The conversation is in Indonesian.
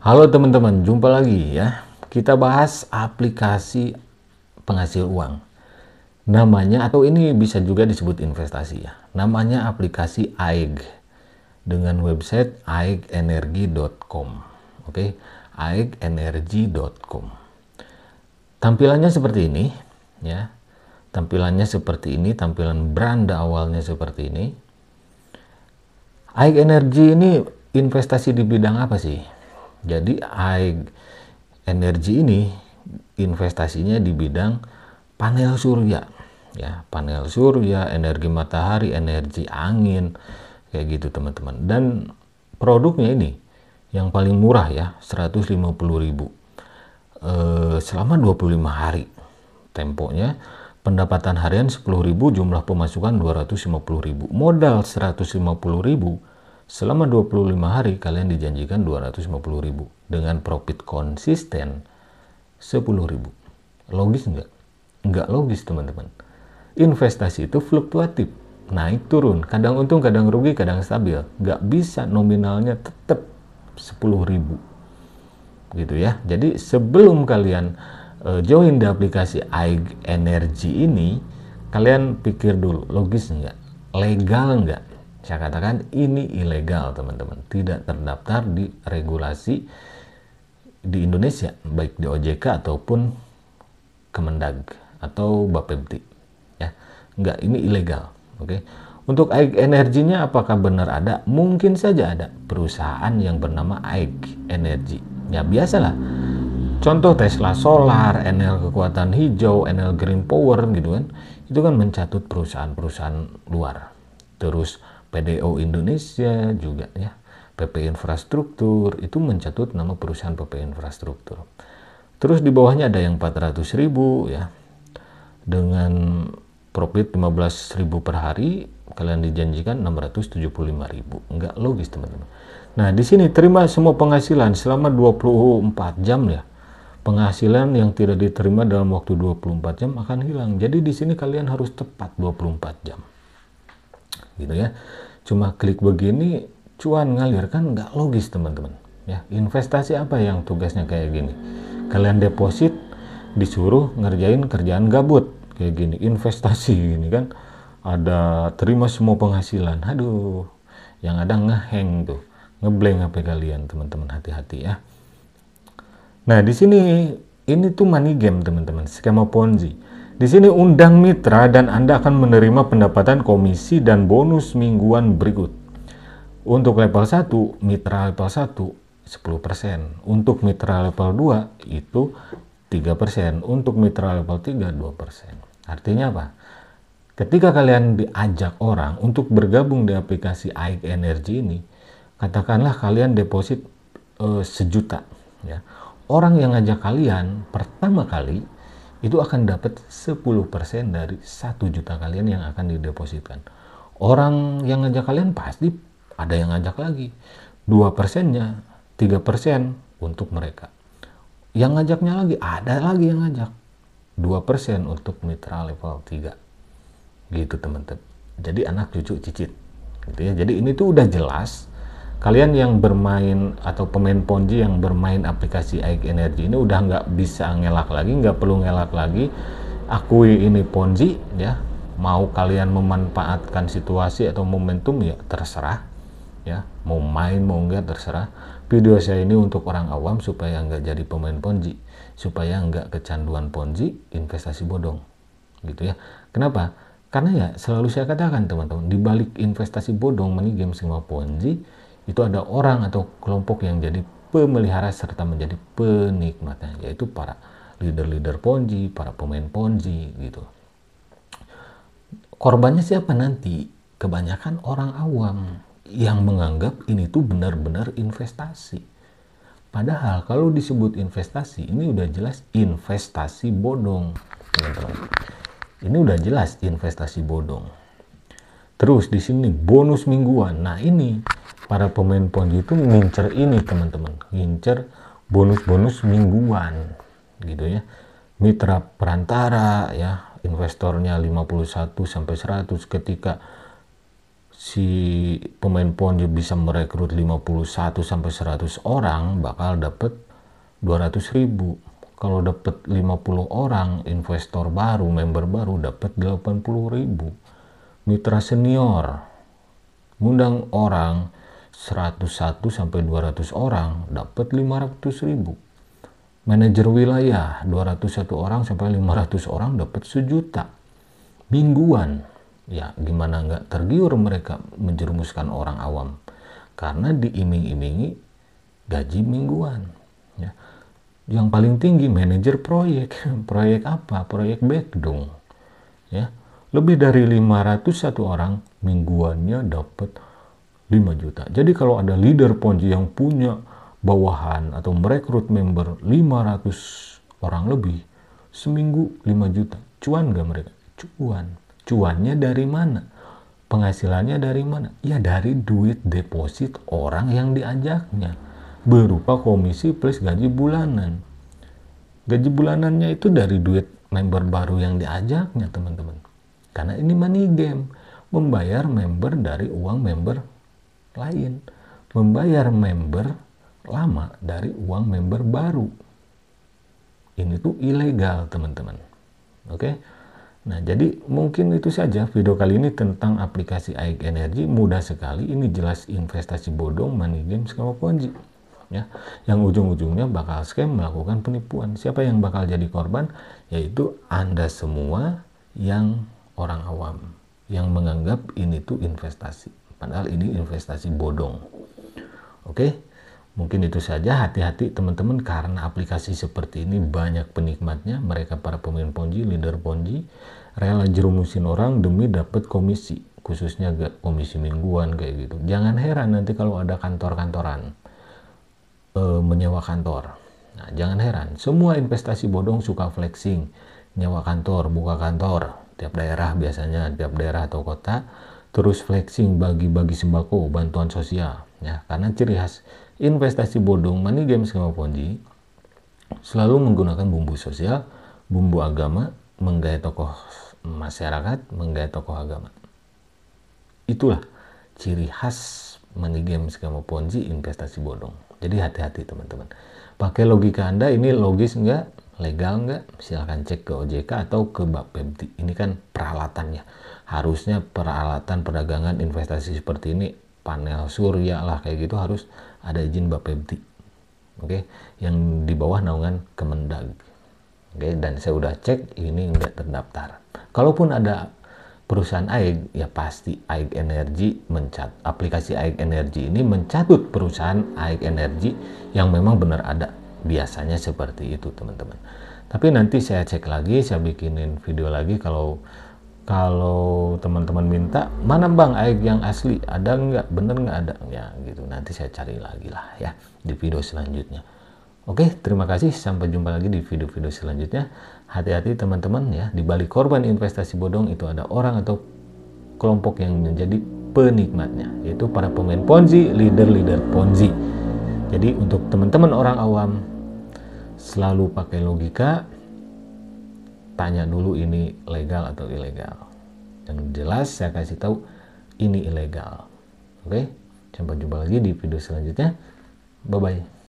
Halo teman-teman, jumpa lagi ya. Kita bahas aplikasi penghasil uang. Namanya atau ini bisa juga disebut investasi ya. Namanya aplikasi AEG dengan website aegenergy.com. Oke, aegenergy.com. Tampilannya seperti ini ya. Tampilannya seperti ini, tampilan brand awalnya seperti ini. AEG Energy ini investasi di bidang apa sih? Jadi I energi ini investasinya di bidang panel surya ya panel surya energi matahari energi angin kayak gitu teman-teman dan produknya ini yang paling murah ya 150.000 e, eh, selama 25 hari temponya pendapatan harian 10.000 jumlah pemasukan 250.000 modal 150.000 Selama 25 hari kalian dijanjikan 250 ribu dengan profit konsisten 10 ribu. Logis enggak? Enggak logis teman-teman. Investasi itu fluktuatif, naik turun, kadang untung, kadang rugi, kadang stabil. Enggak bisa nominalnya tetap 10 ribu. Gitu ya. Jadi sebelum kalian eh, join di aplikasi AIG Energy ini, kalian pikir dulu logis enggak? Legal enggak? saya katakan ini ilegal teman-teman tidak terdaftar di regulasi di Indonesia baik di OJK ataupun Kemendag atau Bapepti ya nggak ini ilegal oke okay? untuk air energinya apakah benar ada mungkin saja ada perusahaan yang bernama air energi ya biasalah contoh Tesla Solar, NL Kekuatan Hijau, NL Green Power gitu kan, itu kan mencatut perusahaan-perusahaan luar. Terus PDO Indonesia juga ya PP Infrastruktur itu mencatut nama perusahaan PP Infrastruktur terus di bawahnya ada yang 400 ribu ya dengan profit 15 ribu per hari kalian dijanjikan 675 ribu nggak logis teman-teman nah di sini terima semua penghasilan selama 24 jam ya penghasilan yang tidak diterima dalam waktu 24 jam akan hilang jadi di sini kalian harus tepat 24 jam gitu ya cuma klik begini cuan ngalir kan nggak logis teman-teman ya investasi apa yang tugasnya kayak gini kalian deposit disuruh ngerjain kerjaan gabut kayak gini investasi ini kan ada terima semua penghasilan aduh yang ada ngeheng tuh ngebleng HP kalian teman-teman hati-hati ya nah di sini ini tuh money game teman-teman skema ponzi di sini undang mitra dan Anda akan menerima pendapatan komisi dan bonus mingguan berikut. Untuk level 1, mitra level 1 10%. Untuk mitra level 2 itu 3%. Untuk mitra level 3 2%. Artinya apa? Ketika kalian diajak orang untuk bergabung di aplikasi AIK Energy ini, katakanlah kalian deposit uh, sejuta ya. Orang yang ngajak kalian pertama kali itu akan dapat 10% dari satu juta kalian yang akan didepositkan. Orang yang ngajak kalian pasti ada yang ngajak lagi. 2 persennya, 3 persen untuk mereka. Yang ngajaknya lagi, ada lagi yang ngajak. 2 persen untuk mitra level 3. Gitu teman-teman. Jadi anak cucu cicit. Gitu ya. Jadi ini tuh udah jelas kalian yang bermain atau pemain ponji yang bermain aplikasi Aik Energy ini udah nggak bisa ngelak lagi nggak perlu ngelak lagi akui ini ponji ya mau kalian memanfaatkan situasi atau momentum ya terserah ya mau main mau nggak terserah video saya ini untuk orang awam supaya nggak jadi pemain ponji supaya nggak kecanduan ponji investasi bodong gitu ya kenapa karena ya selalu saya katakan teman-teman di balik investasi bodong money game semua ponji itu ada orang atau kelompok yang jadi pemelihara serta menjadi penikmatnya yaitu para leader-leader ponzi, para pemain ponzi gitu. Korbannya siapa nanti? Kebanyakan orang awam yang menganggap ini tuh benar-benar investasi. Padahal kalau disebut investasi, ini udah jelas investasi bodong, Ini udah jelas investasi bodong. Terus di sini bonus mingguan. Nah, ini para pemain ponzi itu ngincer ini teman-teman ngincer bonus-bonus mingguan gitu ya mitra perantara ya investornya 51 sampai 100 ketika si pemain ponzi bisa merekrut 51 sampai 100 orang bakal dapet 200 ribu kalau dapet 50 orang investor baru member baru dapet 80 ribu mitra senior ngundang orang 101 sampai 200 orang dapat 500 ribu. Manajer wilayah 201 orang sampai 500 orang dapat sejuta. Mingguan. Ya, gimana nggak tergiur mereka menjerumuskan orang awam. Karena diiming-imingi gaji mingguan. Ya. Yang paling tinggi manajer proyek. proyek apa? Proyek backdong. Ya. Lebih dari 501 orang mingguannya dapat 5 juta. Jadi kalau ada leader Ponzi yang punya bawahan atau merekrut member 500 orang lebih, seminggu 5 juta. Cuan gak mereka? Cuan. Cuannya dari mana? Penghasilannya dari mana? Ya dari duit deposit orang yang diajaknya. Berupa komisi plus gaji bulanan. Gaji bulanannya itu dari duit member baru yang diajaknya teman-teman. Karena ini money game. Membayar member dari uang member lain membayar member lama dari uang member baru. Ini tuh ilegal, teman-teman. Oke. Nah, jadi mungkin itu saja video kali ini tentang aplikasi AIK Energy mudah sekali. Ini jelas investasi bodong money game, skema ponzi. Ya, yang ujung-ujungnya bakal scam melakukan penipuan. Siapa yang bakal jadi korban? Yaitu Anda semua yang orang awam yang menganggap ini tuh investasi. Padahal ini investasi bodong. Oke, mungkin itu saja. Hati-hati teman-teman karena aplikasi seperti ini banyak penikmatnya. Mereka para pemain ponji, leader ponji, rela jerumusin orang demi dapat komisi. Khususnya komisi mingguan kayak gitu. Jangan heran nanti kalau ada kantor-kantoran e, menyewa kantor. Nah, jangan heran, semua investasi bodong suka flexing, nyewa kantor, buka kantor, tiap daerah biasanya, tiap daerah atau kota terus flexing bagi-bagi sembako bantuan sosial ya karena ciri khas investasi bodong money games sama Ponzi selalu menggunakan bumbu sosial bumbu agama menggaya tokoh masyarakat menggaya tokoh agama itulah ciri khas money games sama Ponzi investasi bodong jadi hati-hati teman-teman pakai logika anda ini logis enggak legal nggak? Silahkan cek ke OJK atau ke Bapepti. Ini kan peralatannya. Harusnya peralatan perdagangan investasi seperti ini, panel surya lah kayak gitu harus ada izin Bapepti. Oke, yang di bawah naungan Kemendag. Oke, dan saya udah cek ini nggak terdaftar. Kalaupun ada perusahaan AIG, ya pasti AIG Energy mencat aplikasi AIG Energy ini mencatut perusahaan AIG Energy yang memang benar ada biasanya seperti itu teman-teman tapi nanti saya cek lagi saya bikinin video lagi kalau kalau teman-teman minta mana bang air yang asli ada nggak bener nggak ada ya gitu nanti saya cari lagi lah ya di video selanjutnya oke terima kasih sampai jumpa lagi di video-video selanjutnya hati-hati teman-teman ya di balik korban investasi bodong itu ada orang atau kelompok yang menjadi penikmatnya yaitu para pemain ponzi leader-leader ponzi jadi untuk teman-teman orang awam selalu pakai logika, tanya dulu ini legal atau ilegal. yang jelas saya kasih tahu ini ilegal. Oke, sampai jumpa lagi di video selanjutnya. Bye bye.